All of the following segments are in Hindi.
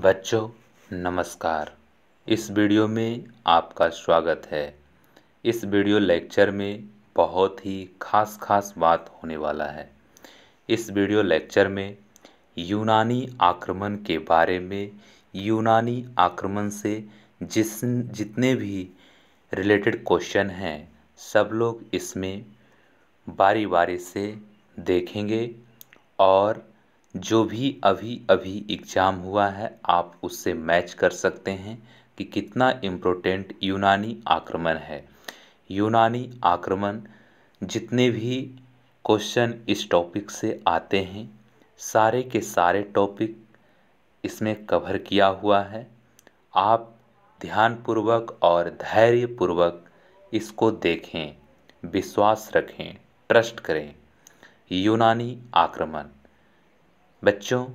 बच्चों नमस्कार इस वीडियो में आपका स्वागत है इस वीडियो लेक्चर में बहुत ही खास खास बात होने वाला है इस वीडियो लेक्चर में यूनानी आक्रमण के बारे में यूनानी आक्रमण से जिस जितने भी रिलेटेड क्वेश्चन हैं सब लोग इसमें बारी बारी से देखेंगे और जो भी अभी अभी एग्ज़ाम हुआ है आप उससे मैच कर सकते हैं कि कितना इम्पोर्टेंट यूनानी आक्रमण है यूनानी आक्रमण जितने भी क्वेश्चन इस टॉपिक से आते हैं सारे के सारे टॉपिक इसमें कवर किया हुआ है आप ध्यानपूर्वक और धैर्यपूर्वक इसको देखें विश्वास रखें ट्रस्ट करें यूनानी आक्रमण बच्चों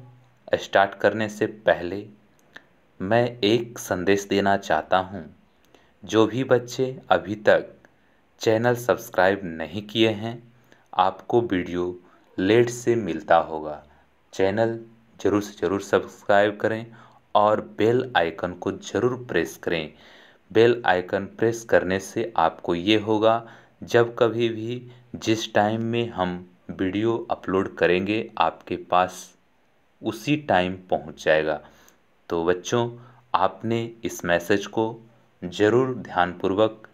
स्टार्ट करने से पहले मैं एक संदेश देना चाहता हूँ जो भी बच्चे अभी तक चैनल सब्सक्राइब नहीं किए हैं आपको वीडियो लेट से मिलता होगा चैनल ज़रूर से ज़रूर सब्सक्राइब करें और बेल आइकन को ज़रूर प्रेस करें बेल आइकन प्रेस करने से आपको ये होगा जब कभी भी जिस टाइम में हम वीडियो अपलोड करेंगे आपके पास उसी टाइम पहुंच जाएगा तो बच्चों आपने इस मैसेज को ज़रूर ध्यानपूर्वक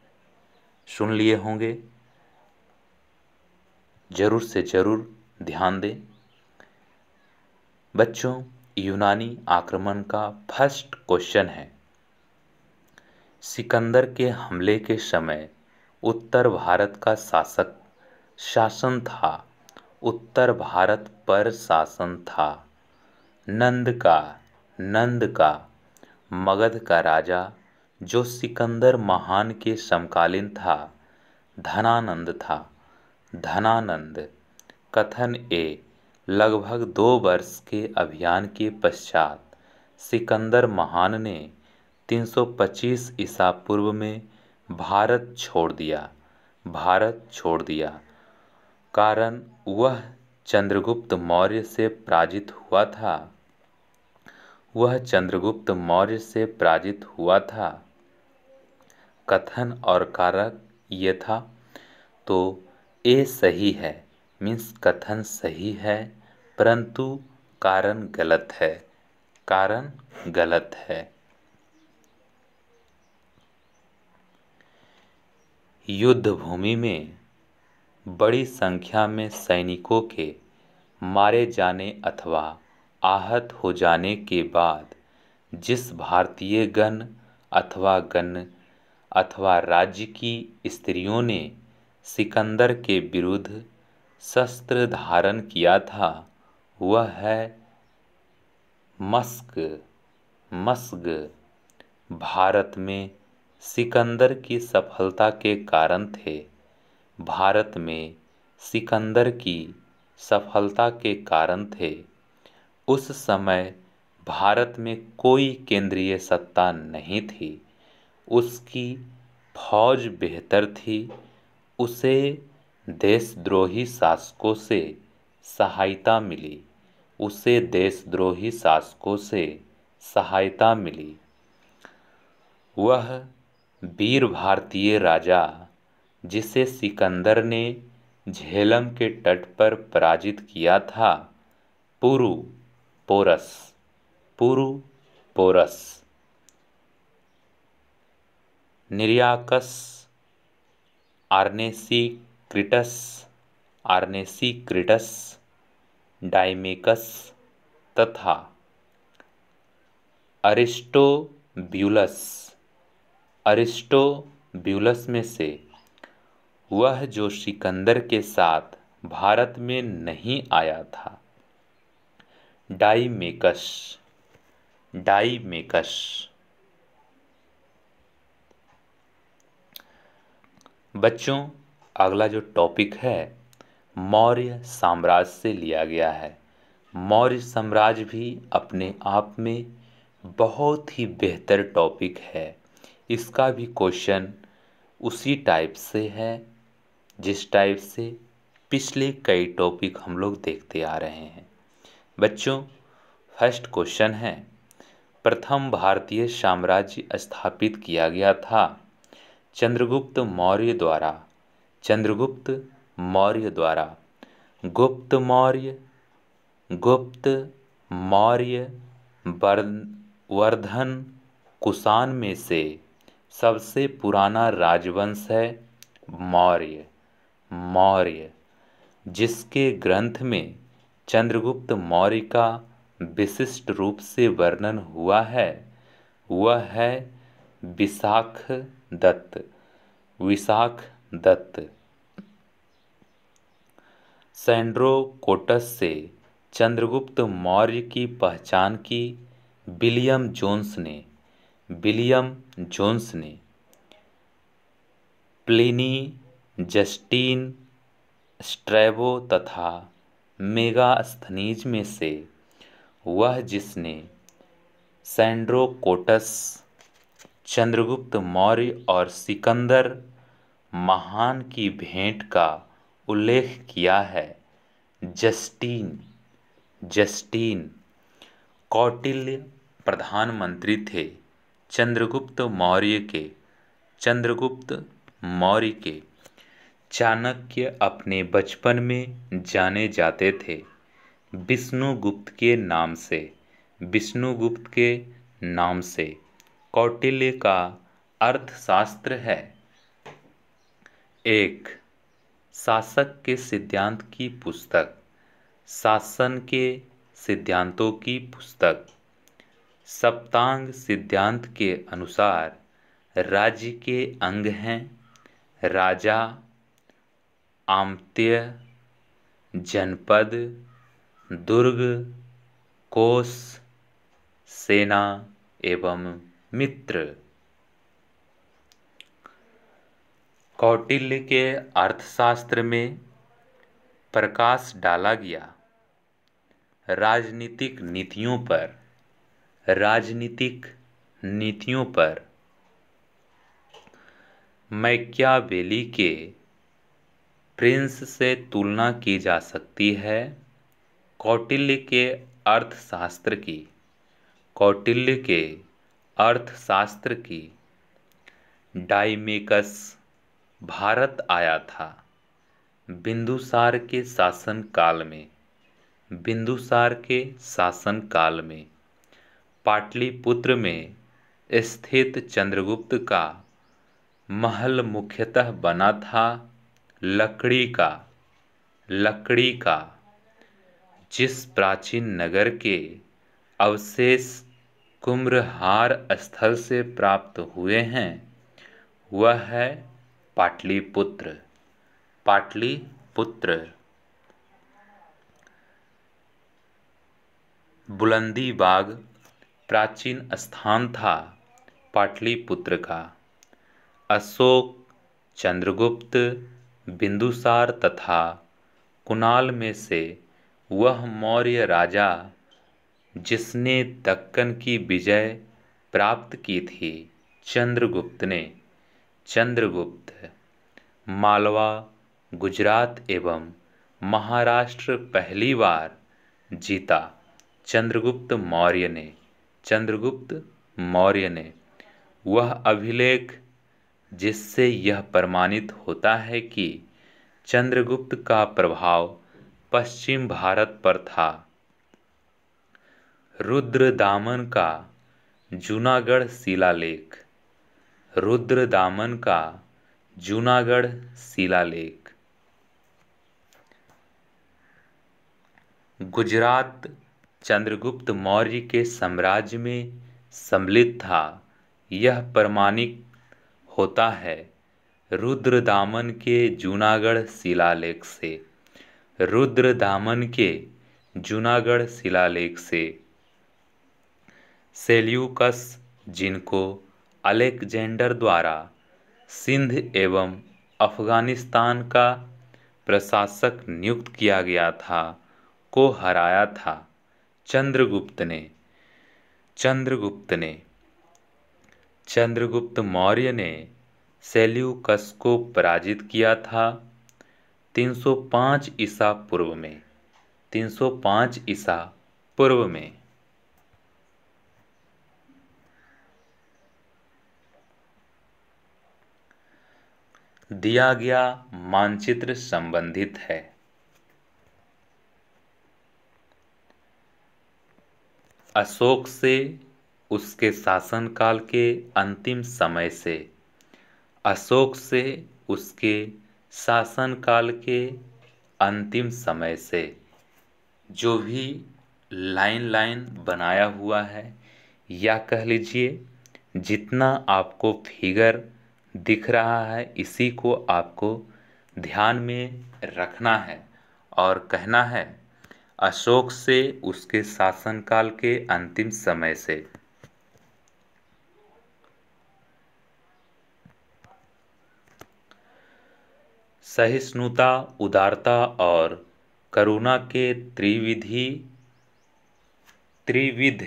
सुन लिए होंगे ज़रूर से ज़रूर ध्यान दें बच्चों यूनानी आक्रमण का फर्स्ट क्वेश्चन है सिकंदर के हमले के समय उत्तर भारत का शासक शासन था उत्तर भारत पर शासन था नंद का नंद का मगध का राजा जो सिकंदर महान के समकालीन था धनानंद था धनानंद कथन ए लगभग दो वर्ष के अभियान के पश्चात सिकंदर महान ने 325 ईसा पूर्व में भारत छोड़ दिया भारत छोड़ दिया कारण वह चंद्रगुप्त मौर्य से पराजित हुआ था वह चंद्रगुप्त मौर्य से पराजित हुआ था कथन और कारक ये था तो ए सही है मीन्स कथन सही है परंतु कारण गलत है कारण गलत है युद्ध भूमि में बड़ी संख्या में सैनिकों के मारे जाने अथवा आहत हो जाने के बाद जिस भारतीय गण अथवा गण अथवा राज्य की स्त्रियों ने सिकंदर के विरुद्ध शस्त्र धारण किया था वह है मस्क मस्क भारत में सिकंदर की सफलता के कारण थे भारत में सिकंदर की सफलता के कारण थे उस समय भारत में कोई केंद्रीय सत्ता नहीं थी उसकी फौज बेहतर थी उसे देशद्रोही शासकों से सहायता मिली उसे देशद्रोही शासकों से सहायता मिली वह वीर भारतीय राजा जिसे सिकंदर ने झेलम के तट पर पराजित किया था पुरु पोरस पुरु पोरस निर्याकस आर्नेसिक्रिटस आर्नेसिक्रिटस डाइमेकस तथा अरिस्टोब्यूलस अरिस्टोब्यूलस में से वह जो सिकंदर के साथ भारत में नहीं आया था डाई डाईमेकस बच्चों अगला जो टॉपिक है मौर्य साम्राज्य से लिया गया है मौर्य साम्राज्य भी अपने आप में बहुत ही बेहतर टॉपिक है इसका भी क्वेश्चन उसी टाइप से है जिस टाइप से पिछले कई टॉपिक हम लोग देखते आ रहे हैं बच्चों फर्स्ट क्वेश्चन है प्रथम भारतीय साम्राज्य स्थापित किया गया था चंद्रगुप्त मौर्य द्वारा चंद्रगुप्त मौर्य द्वारा गुप्त मौर्य गुप्त मौर्य वर्धन कुसान में से सबसे पुराना राजवंश है मौर्य मौर्य जिसके ग्रंथ में चंद्रगुप्त मौर्य का विशिष्ट रूप से वर्णन हुआ है वह है विशाख दत्त विशाख दत्त सेंड्रोकोटस से चंद्रगुप्त मौर्य की पहचान की विलियम जोन्स ने विलियम जोन्स ने प्लिनी जस्टीन स्ट्रेबो तथा मेगास्थनीज में से वह जिसने सैंड्रोकोटस चंद्रगुप्त मौर्य और सिकंदर महान की भेंट का उल्लेख किया है जस्टीन जस्टीन कौटिल्य प्रधानमंत्री थे चंद्रगुप्त मौर्य के चंद्रगुप्त मौर्य के चाणक्य अपने बचपन में जाने जाते थे विष्णुगुप्त के नाम से विष्णुगुप्त के नाम से कौटिल्य का अर्थशास्त्र है एक शासक के सिद्धांत की पुस्तक शासन के सिद्धांतों की पुस्तक सप्तांग सिद्धांत के अनुसार राज्य के अंग हैं राजा आमत्य जनपद दुर्ग कोष सेना एवं मित्र कौटिल्य के अर्थशास्त्र में प्रकाश डाला गया राजनीतिक नीतियों पर राजनीतिक नीतियों पर मैक्यावेली के प्रिंस से तुलना की जा सकती है कौटिल्य के अर्थशास्त्र की कौटिल्य के अर्थशास्त्र की डाइमेकस भारत आया था बिंदुसार के शासन काल में बिंदुसार के शासन काल में पाटलिपुत्र में स्थित चंद्रगुप्त का महल मुख्यतः बना था लकड़ी का लकड़ी का जिस प्राचीन नगर के अवशेष कुम्रहार स्थल से प्राप्त हुए हैं वह है पाटलिपुत्र पाटलिपुत्र बुलंदी बाग प्राचीन स्थान था पाटलिपुत्र का अशोक चंद्रगुप्त बिंदुसार तथा कुनाल में से वह मौर्य राजा जिसने दक्कन की विजय प्राप्त की थी चंद्रगुप्त ने चंद्रगुप्त मालवा गुजरात एवं महाराष्ट्र पहली बार जीता चंद्रगुप्त मौर्य ने चंद्रगुप्त मौर्य ने वह अभिलेख जिससे यह प्रमाणित होता है कि चंद्रगुप्त का प्रभाव पश्चिम भारत पर था रुद्रदामन का जूनागढ़ शिलालेख रुद्रदामन का जूनागढ़ शिलालेख गुजरात चंद्रगुप्त मौर्य के साम्राज्य में सम्मिलित था यह प्रमाणिक होता है रुद्र दामन के जूनागढ़ शिलालेख से रुद्र दामन के जूनागढ़ शिलालेख से सेल्यूकस जिनको अलेक्जेंडर द्वारा सिंध एवं अफगानिस्तान का प्रशासक नियुक्त किया गया था को हराया था चंद्रगुप्त ने चंद्रगुप्त ने चंद्रगुप्त मौर्य ने सेल्यूकस को पराजित किया था 305 ईसा पूर्व में 305 ईसा पूर्व में दिया गया मानचित्र संबंधित है अशोक से उसके शासनकाल के अंतिम समय से अशोक से उसके शासनकाल के अंतिम समय से जो भी लाइन लाइन बनाया हुआ है या कह लीजिए जितना आपको फिगर दिख रहा है इसी को आपको ध्यान में रखना है और कहना है अशोक से उसके शासनकाल के अंतिम समय से सहिष्णुता उदारता और करुणा के त्रिविधि त्रिविध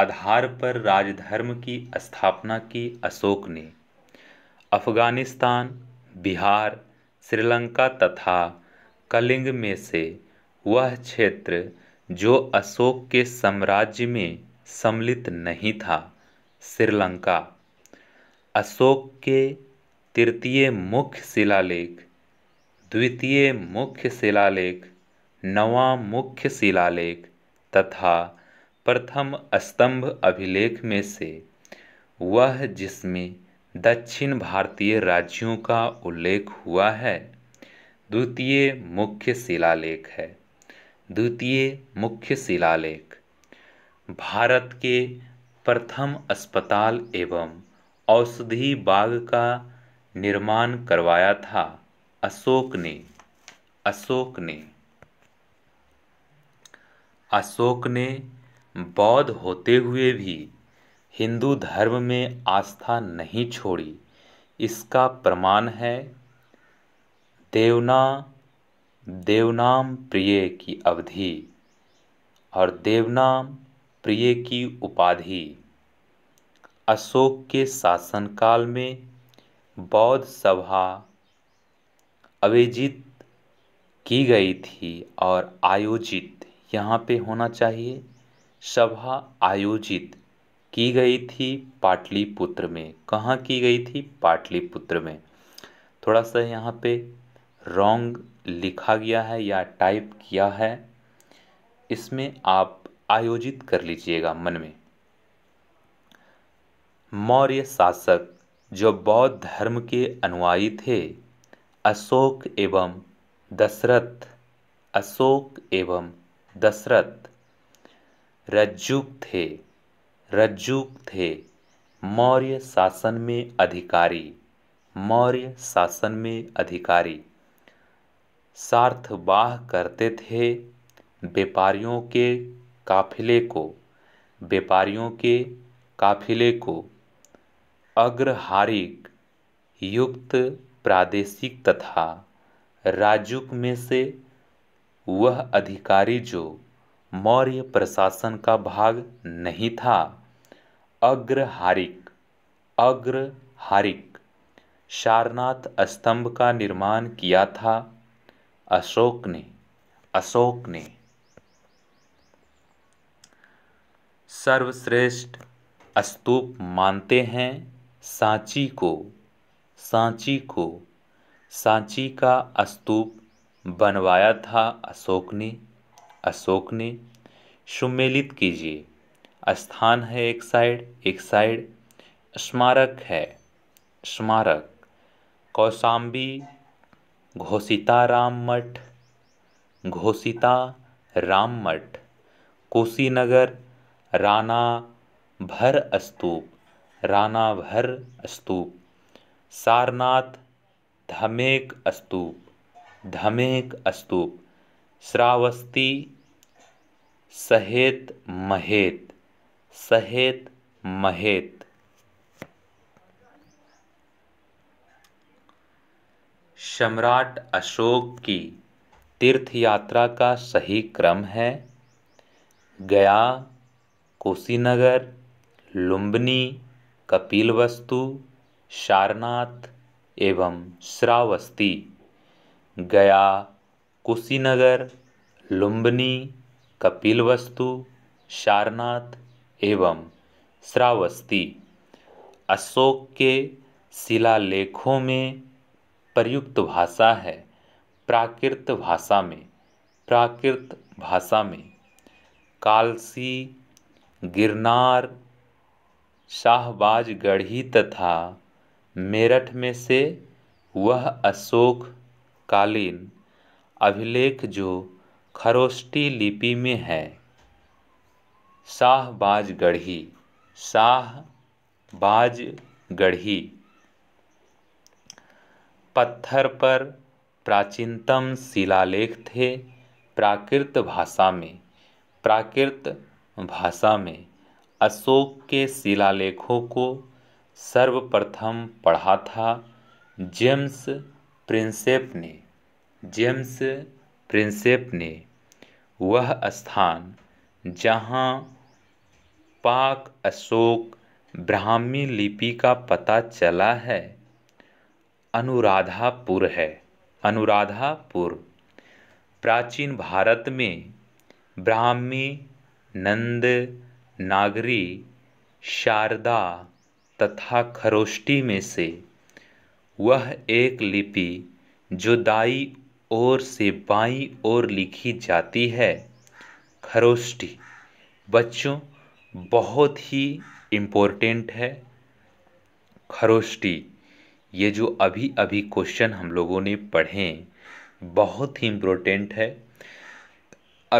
आधार पर राजधर्म की स्थापना की अशोक ने अफ़गानिस्तान बिहार श्रीलंका तथा कलिंग में से वह क्षेत्र जो अशोक के साम्राज्य में सम्मिलित नहीं था श्रीलंका अशोक के तृतीय मुख्य शिलालेख द्वितीय मुख्य शिलालेख नवा मुख्य शिलालेख तथा प्रथम स्तंभ अभिलेख में से वह जिसमें दक्षिण भारतीय राज्यों का उल्लेख हुआ है द्वितीय मुख्य शिलालेख है द्वितीय मुख्य शिलालेख भारत के प्रथम अस्पताल एवं औषधि बाग का निर्माण करवाया था अशोक ने अशोक ने अशोक ने बौद्ध होते हुए भी हिंदू धर्म में आस्था नहीं छोड़ी इसका प्रमाण है देवना देवनाम प्रिय की अवधि और देवनाम प्रिय की उपाधि अशोक के शासनकाल में बौद्ध सभा आयोजित की गई थी और आयोजित यहाँ पे होना चाहिए सभा आयोजित की गई थी पाटलिपुत्र में कहाँ की गई थी पाटलिपुत्र में थोड़ा सा यहाँ पे रॉन्ग लिखा गया है या टाइप किया है इसमें आप आयोजित कर लीजिएगा मन में मौर्य शासक जो बौद्ध धर्म के अनुयायी थे अशोक एवं दशरथ अशोक एवं दशरथ रज्जुक थे रज्जुक थे मौर्य शासन में अधिकारी मौर्य शासन में अधिकारी सार्थवाह करते थे व्यापारियों के काफिले को व्यापारियों के काफिले को अग्रहारिक युक्त प्रादेशिक तथा राजुक में से वह अधिकारी जो मौर्य प्रशासन का भाग नहीं था अग्रहारिक अग्रहारिक सारनाथ स्तंभ का निर्माण किया था अशोक ने अशोक ने सर्वश्रेष्ठ स्तूप मानते हैं सांची को सांची को सांची का स्तूप बनवाया था अशोक ने अशोक ने सुमेलित कीजिए स्थान है एक साइड एक साइड स्मारक है स्मारक कौशाम्बी घोषिता राम मठ घोषिता राम मठ कुशीनगर राणा भर स्तूप राणा भर स्तूप सारनाथ धमेक स्तूप धमेक स्तूप श्रावस्ती सहेत महेत सहेत महेत सम्राट अशोक की तीर्थ यात्रा का सही क्रम है गया कुशीनगर लुम्बनी कपिलवस्तु सारनाथ एवं श्रावस्ती गया कुशीनगर लुम्बनी कपिलवस्तु सारनाथ एवं श्रावस्ती अशोक के शिलालेखों में प्रयुक्त भाषा है प्राकृत भाषा में प्राकृत भाषा में कालसी गिरनार शाहबाजगढ़ी तथा मेरठ में से वह अशोक कालीन अभिलेख जो खरोष्टी लिपि में है शाहबाज गढ़ी शाहबाज गढ़ी पत्थर पर प्राचीनतम शिलालेख थे प्राकृत भाषा में प्राकृत भाषा में अशोक के शिलालेखों को सर्वप्रथम पढ़ा था जेम्स प्रिंसेप ने जेम्स प्रिंसेप ने वह स्थान जहाँ पाक अशोक ब्राह्मी लिपि का पता चला है अनुराधापुर है अनुराधापुर प्राचीन भारत में ब्राह्मी नंद नागरी शारदा तथा खरोष्टी में से वह एक लिपि जो दाई ओर से बाई ओर लिखी जाती है खरोष्टी बच्चों बहुत ही इम्पोर्टेंट है खरोष्टी ये जो अभी अभी क्वेश्चन हम लोगों ने पढ़े बहुत ही इम्पोर्टेंट है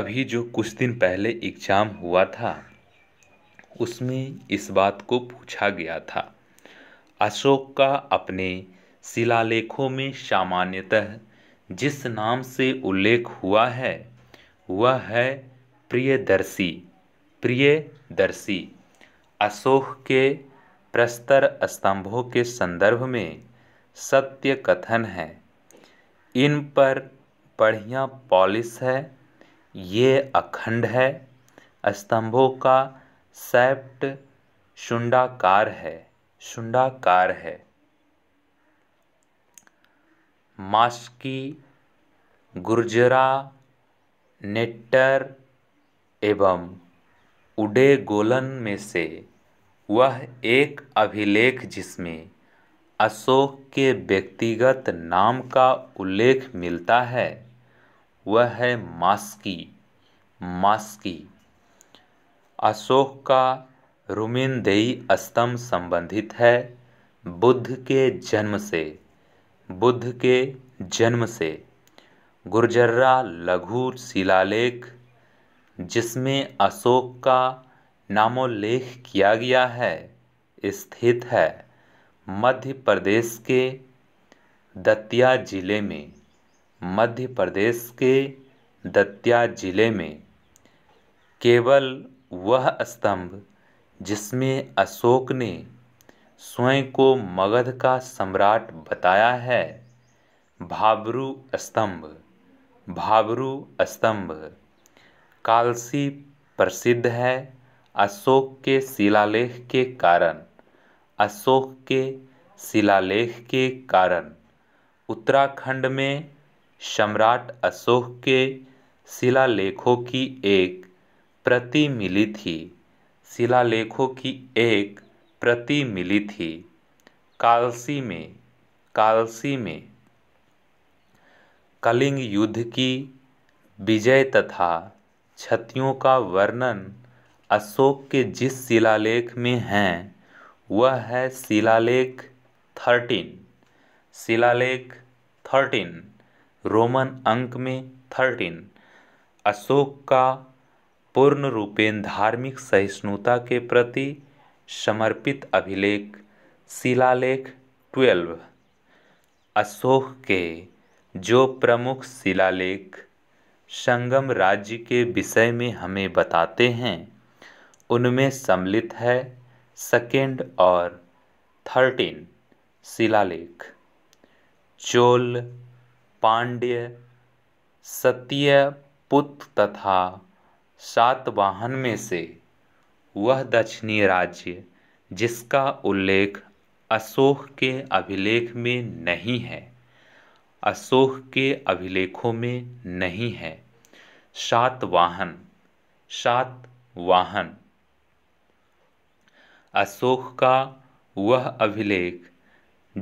अभी जो कुछ दिन पहले एग्ज़ाम हुआ था उसमें इस बात को पूछा गया था अशोक का अपने शिलालेखों में सामान्यतः जिस नाम से उल्लेख हुआ है वह है प्रियदर्शी प्रियदर्शी अशोक के प्रस्तर स्तंभों के संदर्भ में सत्य कथन है इन पर बढ़िया पॉलिस है ये अखंड है स्तंभों का सेप्ट शुंडाकार है शुंडाकार है मास्की गुर्जरा नेट्टर एवं उडे गोलन में से वह एक अभिलेख जिसमें अशोक के व्यक्तिगत नाम का उल्लेख मिलता है वह है मास्की मास्की अशोक का रुमिनदेई स्तंभ संबंधित है बुद्ध के जन्म से बुद्ध के जन्म से गुर्जर्रा लघु शिलालेख जिसमें अशोक का नामोल्लेख किया गया है स्थित है मध्य प्रदेश के दतिया जिले में मध्य प्रदेश के दतिया जिले में केवल वह स्तंभ जिसमें अशोक ने स्वयं को मगध का सम्राट बताया है भाबरु स्तंभ भाबरू स्तंभ कालसी प्रसिद्ध है अशोक के शिलालेख के कारण अशोक के शिलालेख के कारण उत्तराखंड में सम्राट अशोक के शिलालेखों की एक प्रति मिली थी शिलालेखों की एक प्रति मिली थी कालसी में कालसी में कलिंग युद्ध की विजय तथा क्षतियों का वर्णन अशोक के जिस शिलालेख में हैं वह है शिलालेख थर्टीन शिलालेख थर्टीन रोमन अंक में थर्टीन अशोक का पूर्ण रूपेण धार्मिक सहिष्णुता के प्रति समर्पित अभिलेख शिलालेख ट्वेल्व अशोक के जो प्रमुख शिलालेख संगम राज्य के विषय में हमें बताते हैं उनमें सम्मिलित है सेकेंड और थर्टीन शिलालेख चोल पांड्य सत्यपुत तथा सातवाहन में से वह दक्षिणी राज्य जिसका उल्लेख अशोक के अभिलेख में नहीं है अशोक के अभिलेखों में नहीं है सात वाहन अशोक का वह अभिलेख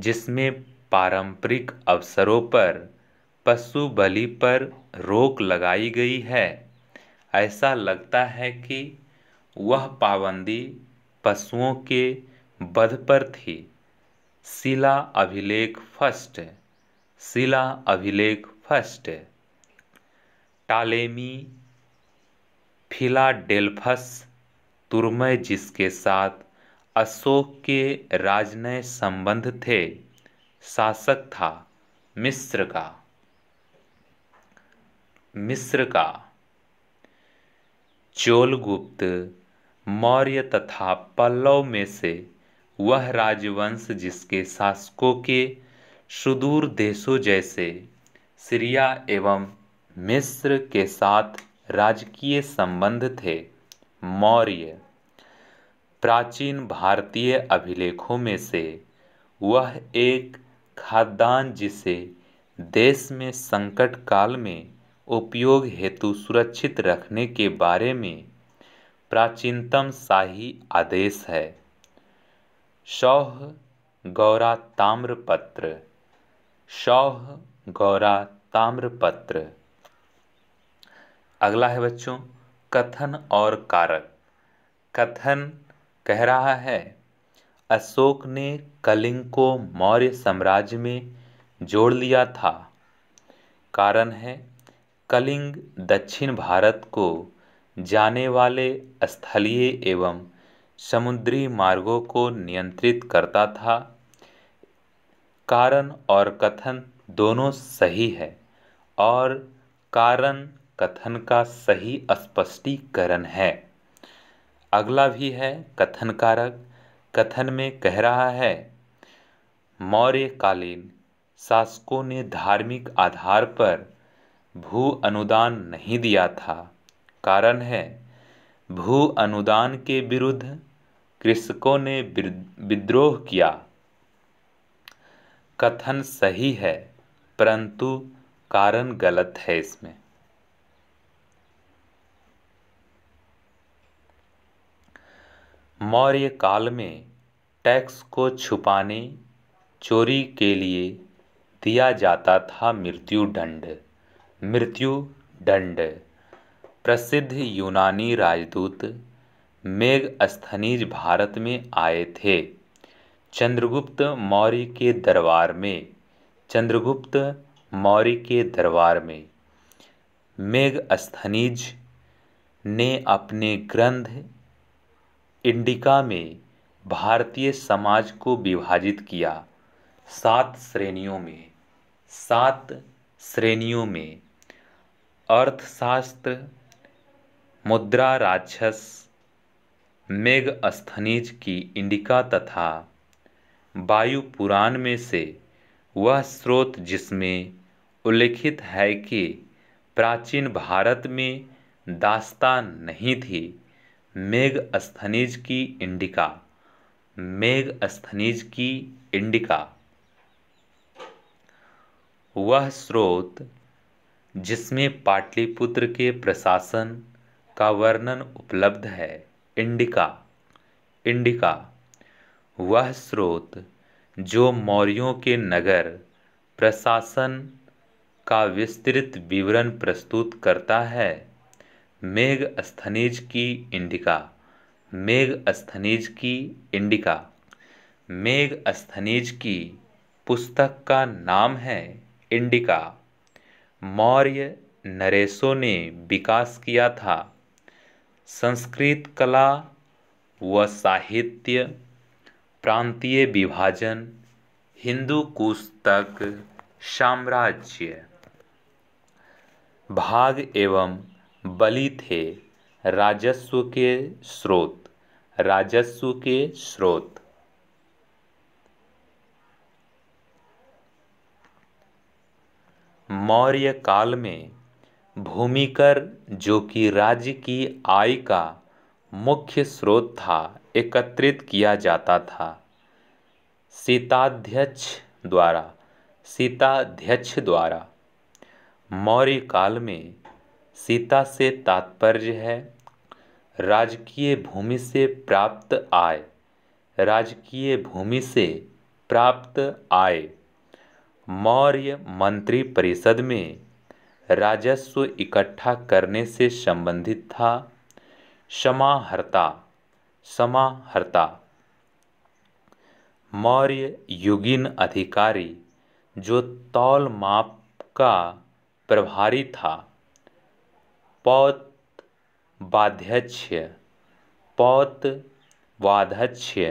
जिसमें पारंपरिक अवसरों पर पशु बलि पर रोक लगाई गई है ऐसा लगता है कि वह पाबंदी पशुओं के बध पर थी शिला अभिलेख फर्स्ट शिला अभिलेख फर्स्ट टालेमी फिलाडेल्फस तुरमय जिसके साथ अशोक के राजनय संबंध थे शासक था मिस्र का मिस्र का चोलगुप्त मौर्य तथा पल्लव में से वह राजवंश जिसके शासकों के सुदूर देशों जैसे सीरिया एवं मिस्र के साथ राजकीय संबंध थे मौर्य प्राचीन भारतीय अभिलेखों में से वह एक खाद्यान्न जिसे देश में संकट काल में उपयोग हेतु सुरक्षित रखने के बारे में प्राचीनतम शाही आदेश है शौह गौरा ताम्रपत्र शौह गौरा ताम्रपत्र अगला है बच्चों कथन और कारक कथन कह रहा है अशोक ने कलिंग को मौर्य साम्राज्य में जोड़ लिया था कारण है कलिंग दक्षिण भारत को जाने वाले स्थलीय एवं समुद्री मार्गों को नियंत्रित करता था कारण और कथन दोनों सही है और कारण कथन का सही स्पष्टीकरण है अगला भी है कथन कारक कथन में कह रहा है मौर्यकालीन शासकों ने धार्मिक आधार पर भू अनुदान नहीं दिया था कारण है भू अनुदान के विरुद्ध कृषकों ने विद्रोह किया कथन सही है परंतु कारण गलत है इसमें मौर्य काल में टैक्स को छुपाने चोरी के लिए दिया जाता था मृत्यु दंड मृत्यु दंड प्रसिद्ध यूनानी राजदूत मेघ अस्थनीज भारत में आए थे चंद्रगुप्त मौर्य के दरबार में चंद्रगुप्त मौर्य के दरबार में मेघ अस्थनीज ने अपने ग्रंथ इंडिका में भारतीय समाज को विभाजित किया सात श्रेणियों में सात श्रेणियों में अर्थशास्त्र मुद्रा राक्षस स्थनिज की इंडिका तथा वायु पुराण में से वह स्रोत जिसमें उल्लिखित है कि प्राचीन भारत में दास्तान नहीं थी स्थनिज की इंडिका मेघ स्थनिज की इंडिका वह स्रोत जिसमें पाटलिपुत्र के प्रशासन का वर्णन उपलब्ध है इंडिका इंडिका वह स्रोत जो मौर्यों के नगर प्रशासन का विस्तृत विवरण प्रस्तुत करता है मेघ स्थनीज की इंडिका मेघ स्थनीज की इंडिका मेघ स्थनिज की पुस्तक का नाम है इंडिका मौर्य नरेशों ने विकास किया था संस्कृत कला व साहित्य प्रांतीय विभाजन हिंदू कुश तक साम्राज्य भाग एवं बलि थे राजस्व के स्रोत राजस्व के स्रोत मौर्य काल में भूमिकर जो कि राज्य की आय का मुख्य स्रोत था एकत्रित किया जाता था सीताध्यक्ष द्वारा सीताध्यक्ष द्वारा मौर्य काल में सीता से तात्पर्य है राजकीय भूमि से प्राप्त आय राजकीय भूमि से प्राप्त आय मौर्य मंत्री परिषद में राजस्व इकट्ठा करने से संबंधित था समाहर्ता समाहर्ता मौर्य युगिन अधिकारी जो तौल माप का प्रभारी था पौत बाध्यक्ष पौत वाध्यक्ष्य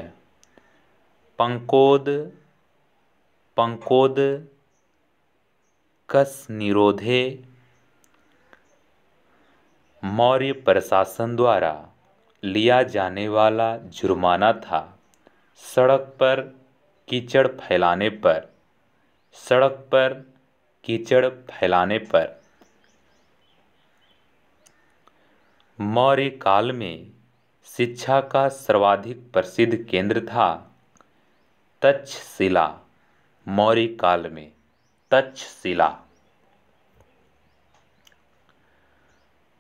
पंकोद पंकोद कस निरोधे मौर्य प्रशासन द्वारा लिया जाने वाला जुर्माना था सड़क पर कीचड़ फैलाने पर सड़क पर कीचड़ फैलाने पर मौर्य काल में शिक्षा का सर्वाधिक प्रसिद्ध केंद्र था तक्षशिला मौर्य काल में तक्षशिला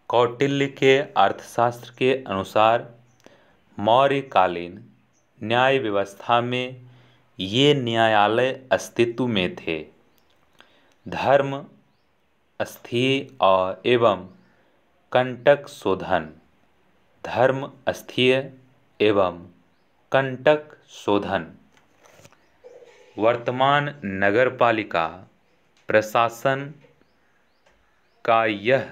कौटिल्य के अर्थशास्त्र के अनुसार मौर्यकालीन न्याय व्यवस्था में ये न्यायालय अस्तित्व में थे धर्म अस्थिर और एवं कंटक शोधन धर्म अस्थिर एवं कंटक शोधन वर्तमान नगरपालिका प्रशासन का यह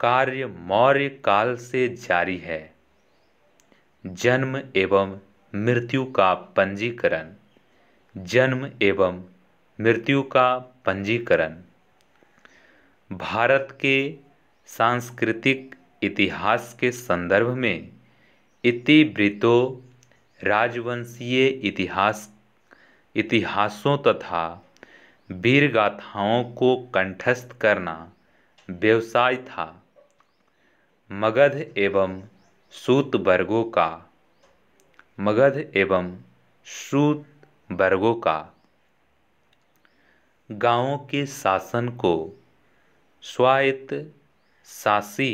कार्य मौर्य काल से जारी है जन्म एवं मृत्यु का पंजीकरण जन्म एवं मृत्यु का पंजीकरण भारत के सांस्कृतिक इतिहास के संदर्भ में इतिवृत्तों राजवंशीय इतिहास इतिहासों तथा वीर गाथाओं को कंठस्थ करना व्यवसाय था मगध एवं सूत वर्गों का मगध एवं सूत वर्गों का गांवों के शासन को स्वायत्त शासी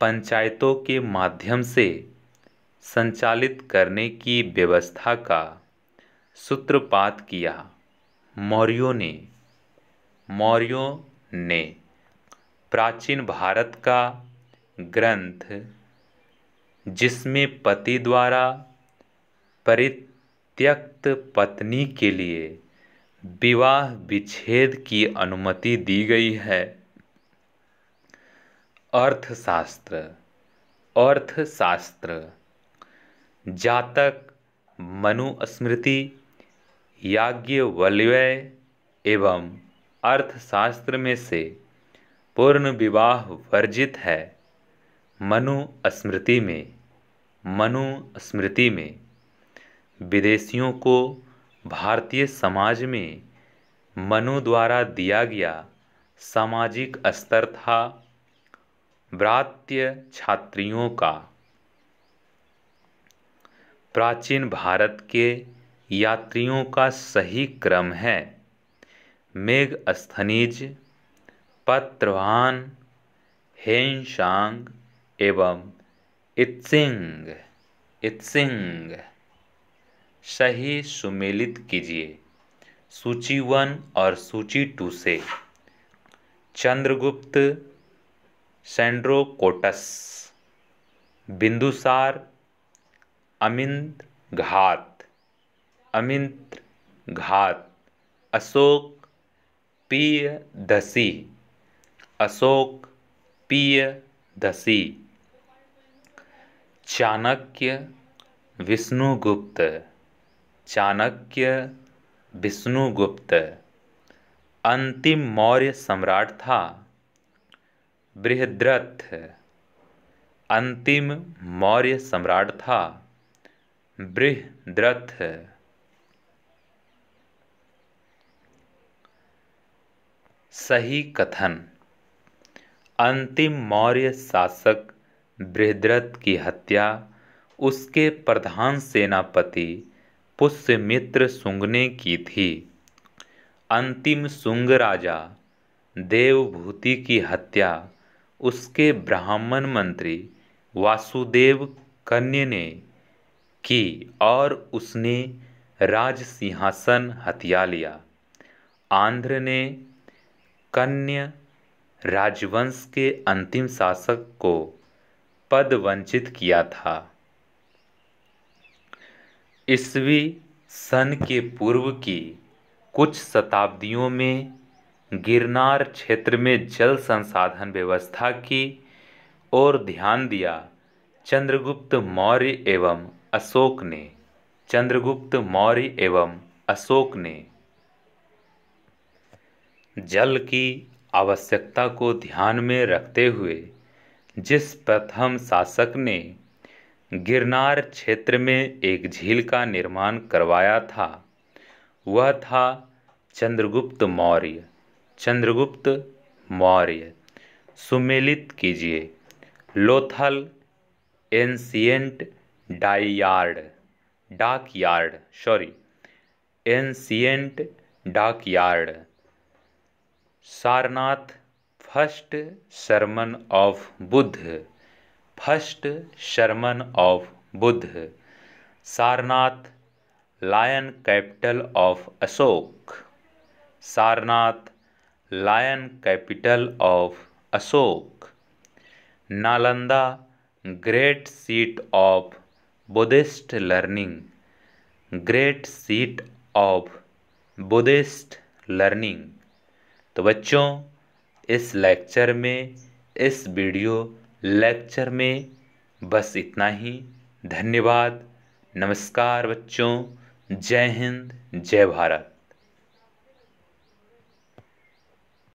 पंचायतों के माध्यम से संचालित करने की व्यवस्था का सूत्रपात किया मौर्यों ने मौर्यों ने प्राचीन भारत का ग्रंथ जिसमें पति द्वारा परित्यक्त पत्नी के लिए विवाह विच्छेद की अनुमति दी गई है अर्थशास्त्र अर्थशास्त्र जातक मनुस्मृति याज्ञवल्य एवं अर्थशास्त्र में से पूर्ण विवाह वर्जित है मनु स्मृति में मनु स्मृति में विदेशियों को भारतीय समाज में मनु द्वारा दिया गया सामाजिक स्तर था व्रात्य छात्रियों का प्राचीन भारत के यात्रियों का सही क्रम है मेघ स्थनिज पत्रवान हेनशांग एवं इत्सिंग इत्सिंग सही सुमेलित कीजिए सूची वन और सूची टू से चंद्रगुप्त सेंड्रोकोटस बिंदुसार अमिंद घात अमित्र घात अशोक पिय दसी अशोक पिय दसी चाणक्य विष्णुगुप्त चाणक्य विष्णुगुप्त अंतिम मौर्य सम्राट था बृहद्रथ अंतिम मौर्य सम्राट था बृहद्रथ सही कथन अंतिम मौर्य शासक बृहद्रथ की हत्या उसके प्रधान सेनापति पुष्यमित्र सुंग ने की थी अंतिम सुंग राजा देवभूति की हत्या उसके ब्राह्मण मंत्री वासुदेव कन्य ने की और उसने राज सिंहासन हत्या लिया आंध्र ने कन्य राजवंश के अंतिम शासक को पद वंचित किया था ईस्वी सन के पूर्व की कुछ शताब्दियों में गिरनार क्षेत्र में जल संसाधन व्यवस्था की ओर ध्यान दिया चंद्रगुप्त मौर्य एवं अशोक ने चंद्रगुप्त मौर्य एवं अशोक ने जल की आवश्यकता को ध्यान में रखते हुए जिस प्रथम शासक ने गिरनार क्षेत्र में एक झील का निर्माण करवाया था वह था चंद्रगुप्त मौर्य चंद्रगुप्त मौर्य सुमेलित कीजिए Lothal ancient dockyard dockyard sorry ancient dockyard Sarnath first sermon of Buddha first sermon of Buddha Sarnath lion capital of Ashoka Sarnath lion capital of Ashoka Nalanda great seat of Buddhist learning great seat of Buddhist learning तो बच्चों इस लेक्चर में इस वीडियो लेक्चर में बस इतना ही धन्यवाद नमस्कार बच्चों जय हिंद जय भारत